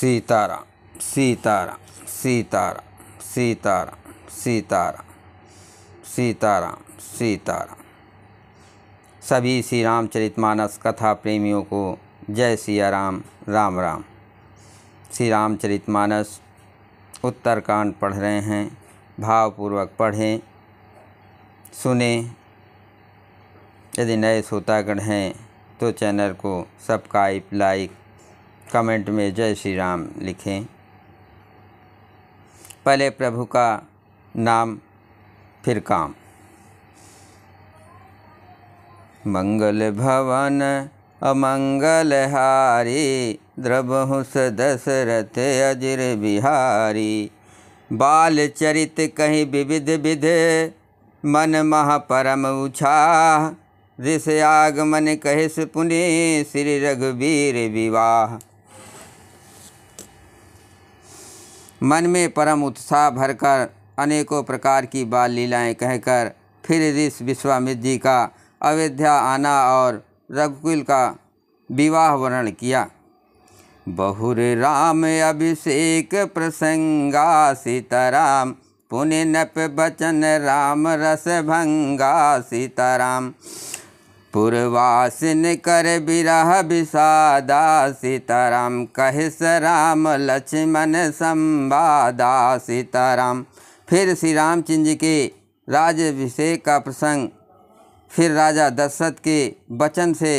सीताराम सीताराम सीताराम सीताराम सीताराम सीताराम सीताराम सभी श्री रामचरितमानस कथा प्रेमियों को जय सिया राम राम राम श्री रामचरितमानस उत्तरकांड पढ़ रहे हैं भावपूर्वक पढ़ें सुने यदि नए श्रोतागण हैं तो चैनल को सब्सक्राइब लाइक कमेंट में जय श्री राम लिखें पहले प्रभु का नाम फिर काम मंगल भवन अमंगलहारी द्रबहुस दशरथ अजर बिहारी बाल चरित कहीं विविध विध मन महा परम उछा ऋष आगमन कहिस पुनि श्री रघुवीर विवाह मन में परम उत्साह भरकर अनेकों प्रकार की बाल लीलाएँ कहकर फिर ऋष विश्वामित्र जी का अयोध्या आना और रघुकुल का विवाह वर्णन किया बहुर राम अभिषेक प्रसंगा सीताराम पुण्य नप बचन राम रस भंगा सीताराम पुरवासिन कर बिरह विषादा सीताराम कह राम लक्ष्मण संवादा सीताराम फिर श्री रामचंद्र जी के राज्यभिषेक का प्रसंग फिर राजा दशरथ के वचन से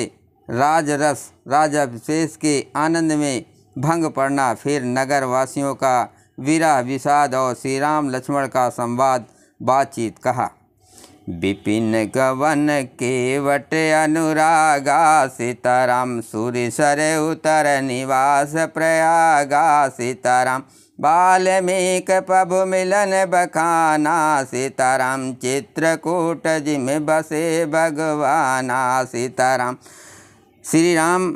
राजरस विशेष के आनंद में भंग पड़ना फिर नगरवासियों का विरह विषाद और श्री राम लक्ष्मण का संवाद बातचीत कहा विपिन गवन केवट अनुरागा सीताराम सूर्य सर उतर निवास प्रयागा सीताराम बाल्मीक प्रभु मिलन बखाना सीताराम चित्रकूट जिम बसे भगवाना सीताराम श्री राम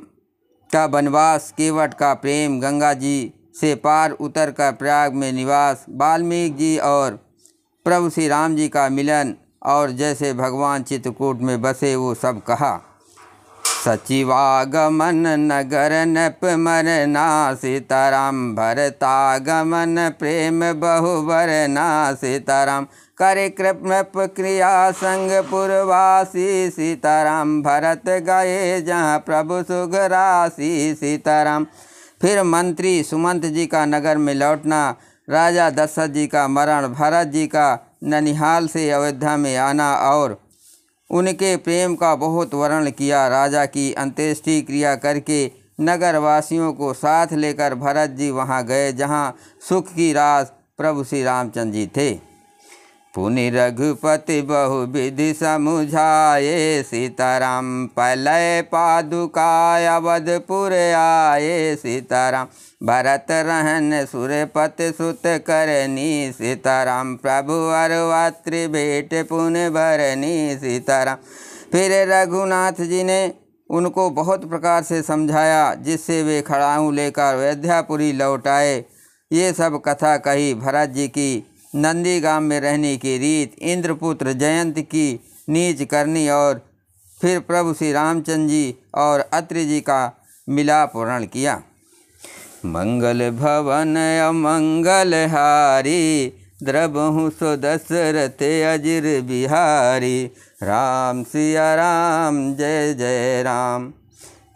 का वनवास केवट का प्रेम गंगा जी से पार उतर कर प्रयाग में निवास वाल्मीकि जी और प्रभु श्री राम जी का मिलन और जैसे भगवान चित्रकूट में बसे वो सब कहा सचिवागमन नगर नप मरना सीताराम भरतागमन प्रेम बहुवरना सीताराम करे कृप क्रिया संग पुरवासी सीताराम भरत गए जहाँ प्रभु सुख राशि सीताराम फिर मंत्री सुमंत जी का नगर में लौटना राजा दशरथ जी का मरण भरत जी का ननिहाल से अयोध्या में आना और उनके प्रेम का बहुत वर्णन किया राजा की अंत्येष्टि क्रिया करके नगरवासियों को साथ लेकर भरत जी वहाँ गए जहाँ सुख की राज प्रभु श्री रामचंद्र जी थे पुनि रघुपति बहु विधि समुझाए सीताराम पलय पादुका अवधपुर आए सीताराम भरत रहन सूर्यपति सुत करनी सीताराम प्रभु अरवात्रि भेट पुन भरनी सीताराम फिर रघुनाथ जी ने उनको बहुत प्रकार से समझाया जिससे वे खड़ाऊँ लेकर अयोध्यापुरी लौट आए ये सब कथा कही भरत जी की नंदीगाम में रहने की रीत इंद्रपुत्र जयंत की नीच करनी और फिर प्रभु श्री रामचंद्र जी और अत्रि जी का मिलाप वर्ण किया मंगल भवन अमंगल हारी द्रबहु सो दशरथ अजिर बिहारी राम सिया राम जय जय राम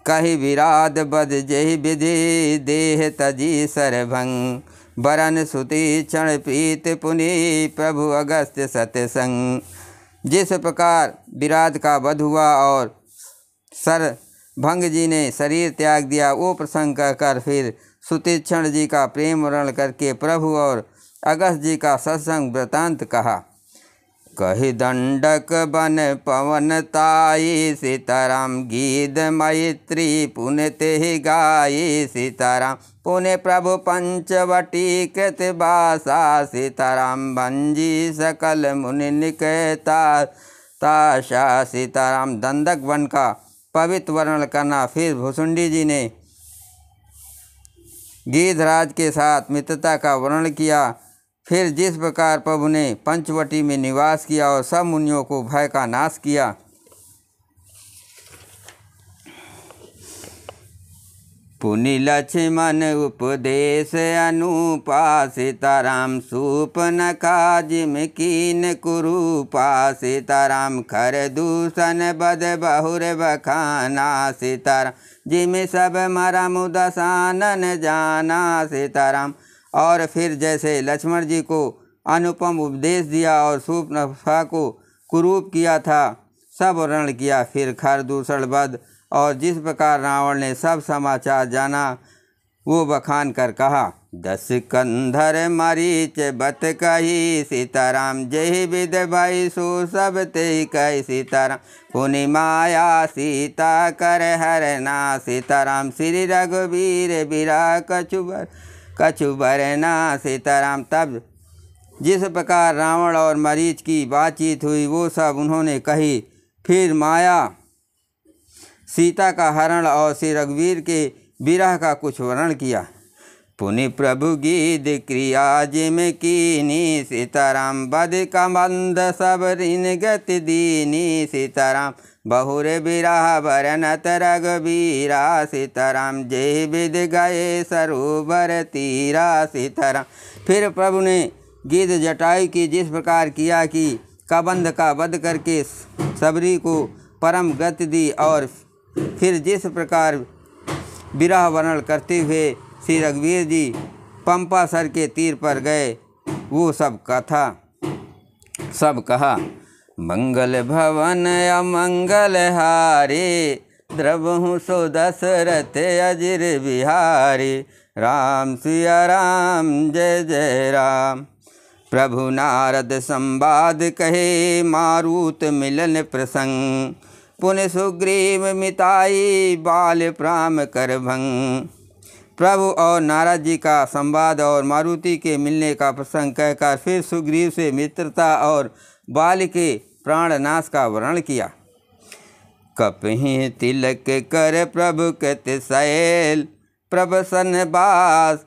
कही विराद बद जय विधि देह तजी सरभंग बरन सुती क्षण पीत पुनि प्रभु अगस्त्य संग जिस प्रकार विराट का वध हुआ और सर भंग जी ने शरीर त्याग दिया वो प्रसंग कहकर फिर सुतीक्षण जी का प्रेम वर्ण करके प्रभु और अगस्त जी का सत्संग वृतांत कहा कही दंडक बन पवन ताई सीताराम गीत मैत्री पुन तेहि गाई सीताराम पुण्य प्रभु पंचवटी कृत बासा सीताराम भंजी सकल मुनि निकता ताशा सीताराम दंडक वन का पवित्र वर्णन करना फिर भुसुंडी जी ने गीधराज के साथ मित्रता का वर्णन किया फिर जिस प्रकार प्रभु ने पंचवटी में निवास किया और सब मुनियों को भय का नाश किया पुनि लक्ष्मण उपदेश अनुपा सीताराम सुपन काज कीन कुरूपा सीताराम खर दूषण बद बहुर बखाना सीताराम जिम सब मरम उदसानन जाना सीताराम और फिर जैसे लक्ष्मण जी को अनुपम उपदेश दिया और सूपनफा को कुरूप किया था सब वर्णन किया फिर खर दूषण बद और जिस प्रकार रावण ने सब समाचार जाना वो बखान कर कहा दस कंधर मरीच बत कही सीताराम जय विद भाई सो सब ते कही सीताराम पुनि माया सीता कर हर ना सीताराम श्री रघुवीर बिरा कछुबर कछु बरना सीताराम तब जिस प्रकार रावण और मरीच की बातचीत हुई वो सब उन्होंने कही फिर माया सीता का हरण और श्री रघुवीर के विरह का कुछ वर्णन किया पुनि प्रभु गीत क्रिया जिम कीनी सीताराम बद कमंद सब ऋण गति दीनी सीताराम बहुर बिराह भरनत रघबीरा सीताराम जय विद गए सरोवर तीरा सीताराम फिर प्रभु ने गीत जटाई की जिस प्रकार किया कि कबंध का वध करके सबरी को परम गति दी और फिर जिस प्रकार विराह वर्णन करते हुए श्री रघुवीर जी पंपा सर के तीर पर गए वो सब कथा सब कहा मंगल भवन अमंगल हारे द्रवहु सो दशरथ अजिर बिहारी राम सिया राम जय जय राम प्रभु नारद संवाद कहे मारुत मिलन प्रसंग पुन सुग्रीव मिताई बाल प्राम कर भंग प्रभु और नाराज जी का संवाद और मारुति के मिलने का प्रसंग कहकर फिर सुग्रीव से मित्रता और बाल के प्राणनाश का वर्णन किया कपहीं तिलक कर प्रभु कृत सैल प्रभसन बास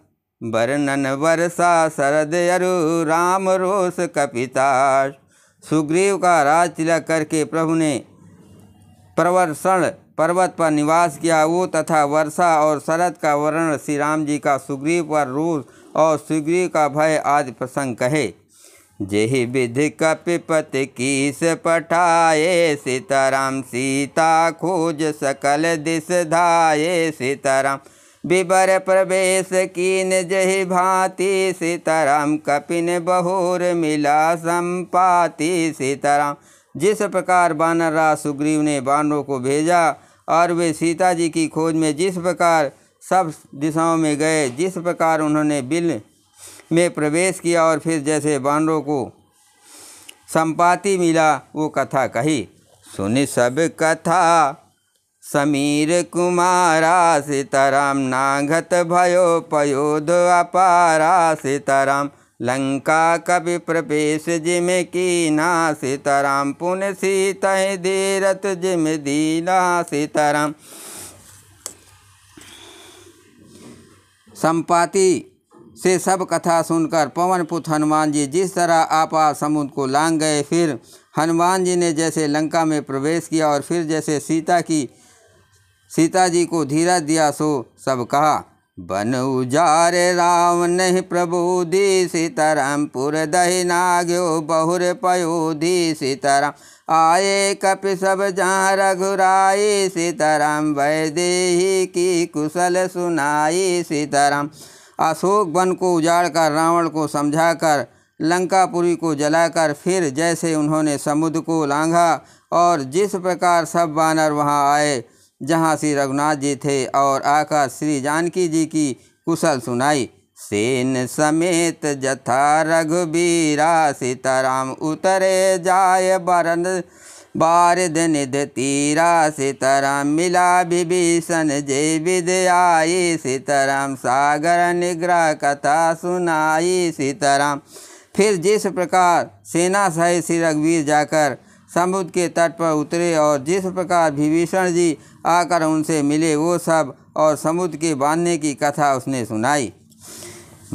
वर्णन वर्षा शरद अरु राम रोष कपिताश सुग्रीव का राज तिलक करके प्रभु ने प्रवर्षण पर्वत पर निवास किया वो तथा वर्षा और शरद का वर्ण श्री राम जी का सुग्रीव पर रूस और सुग्रीव का भय आदि प्रसंग कहे जेहि विधि कपिपत कीस पठाए सीताराम सीता खोज सकल दिस धाये सीताराम बिबर प्रवेश कीन जहि भांति सीताराम कपिन बहुर मिला संपाति सीताराम जिस प्रकार बानर राज सुग्रीव ने बानरों को भेजा और वे सीता जी की खोज में जिस प्रकार सब दिशाओं में गए जिस प्रकार उन्होंने बिल में प्रवेश किया और फिर जैसे बानरों को संपाति मिला वो कथा कही सुन सब कथा समीर कुमारा सीताराम नाघत भयो पयोध अपारा सीताराम लंका कवि प्रवेश जिम की ना सीताराम पुन सीत धीरथ जिम दीना सीताराम संपाति से सब कथा सुनकर पवन पुत हनुमान जी जिस तरह आपा समुद्र को लांग गए फिर हनुमान जी ने जैसे लंका में प्रवेश किया और फिर जैसे सीता की सीता जी को धीरा दिया सो सब कहा बन उजार राम नहीं प्रभु दी सीताराम पुर दही नाग्यो बहुर पयो दी सीताराम आए कप सब जहाँ रघुराई सीताराम वैदेही की कुशल सुनाई सीताराम अशोक वन को उजाड़ कर रावण को समझाकर लंकापुरी को जलाकर फिर जैसे उन्होंने समुद्र को लांघा और जिस प्रकार सब बानर वहाँ आए जहाँ श्री रघुनाथ जी थे और आकर श्री जानकी जी की कुशल सुनाई सेन समेत जथा रघुबीरा सीताराम उतरे जाय बरन बार निध तीरा सीताराम मिला विभीषण जय विद्याई सीताराम सागर निग्रह कथा सुनाई सीताराम फिर जिस प्रकार सेना सहित श्री रघुवीर जाकर समुद्र के तट पर उतरे और जिस प्रकार विभीषण जी आकर उनसे मिले वो सब और समुद्र के बांधने की कथा उसने सुनाई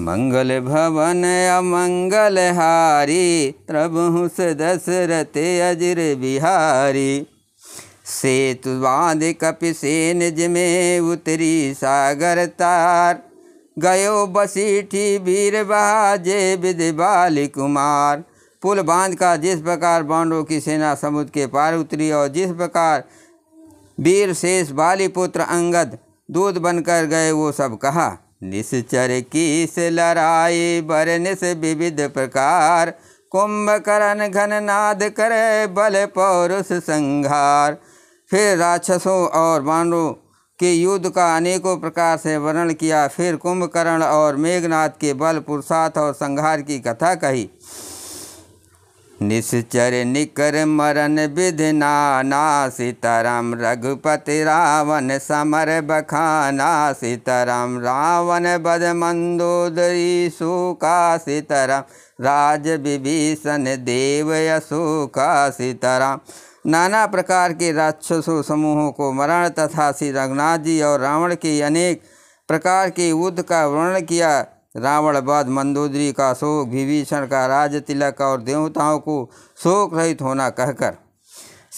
मंगल भवन अमंगल हारी प्रभुस दशरथ अजर बिहारी सेतु बांध कपिसेन में उतरी सागर तार गयो बसीठी वीर बाजे विद कुमार पुल बांध का जिस प्रकार बाणों की सेना समुद्र के पार उतरी और जिस प्रकार वीर शेष बाली पुत्र अंगद दूध बनकर गए वो सब कहा निश्चर की से लड़ाई बरन से विविध प्रकार कुंभकरण घन नाद करे बल पौरुष संहार फिर राक्षसों और मानवों के युद्ध का अनेकों प्रकार से वर्णन किया फिर कुंभकर्ण और मेघनाथ के बल पुरुषार्थ और संहार की कथा कही निश्चर निकर मरण विधि नाना सीताराम रघुपति रावण समर बखाना सीताराम रावण बद मंदोदरी सुखा सीताराम राज विभीषण देव असुखा सीताराम नाना प्रकार के राक्षसों समूहों को मरण तथा श्री रघुनाथ जी और रावण के अनेक प्रकार के युद्ध का वर्णन किया रावण बाद मंदोदरी का शोक विभीषण का राज तिलक और देवताओं को शोक रहित होना कहकर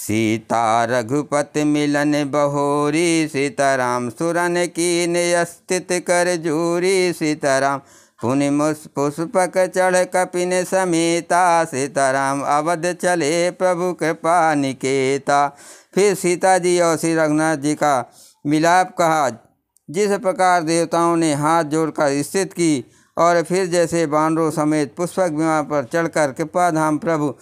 सीता रघुपति मिलन बहोरी सीताराम सुरन की नियस्थित कर जूरी सीताराम पुनि पुष्पक चढ़ कपिन समेता सीताराम अवध चले प्रभु कृपा निकेता फिर सीता जी और श्री रघुनाथ जी का मिलाप कहा जिस प्रकार देवताओं ने हाथ जोड़कर स्थित की और फिर जैसे बानरों समेत पुष्पक विमान पर चढ़कर कृपाधाम प्रभु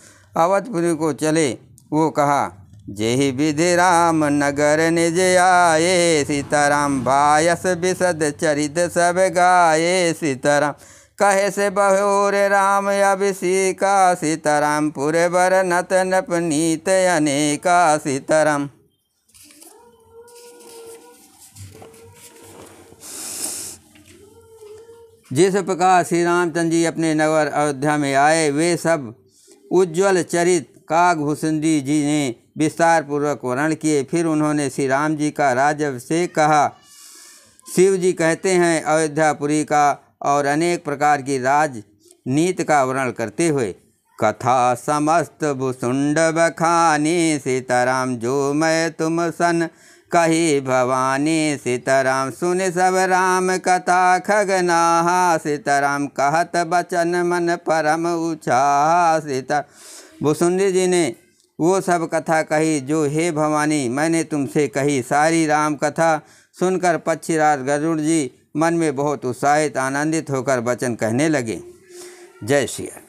अवधपुरी को चले वो कहा जय ही विधि राम नगर निज आये सीताराम भायस विशद चरित सब गाये सीताराम कहे से बहोर राम अभिषेका सीताराम पुरे बर नत नपनीत अनेका सीताराम जिस प्रकार श्री रामचंद्र जी अपने नगर अयोध्या में आए वे सब उज्जवल चरित कागभूषुंदी जी ने विस्तार पूर्वक वर्णन किए फिर उन्होंने श्री राम जी का से कहा शिव जी कहते हैं अयोध्यापुरी का और अनेक प्रकार की राज का वर्णन करते हुए कथा समस्त भुसुंड बखानी सीताराम जो मैं तुम सन कही भवानी सीताराम सुन सब राम कथा खगनाहा सीताराम कहत बचन मन परम उछाहा सीता भुसुंडी जी ने वो सब कथा कही जो हे भवानी मैंने तुमसे कही सारी राम कथा सुनकर पक्षीराज गरुड़ जी मन में बहुत उत्साहित आनंदित होकर वचन कहने लगे जय श्री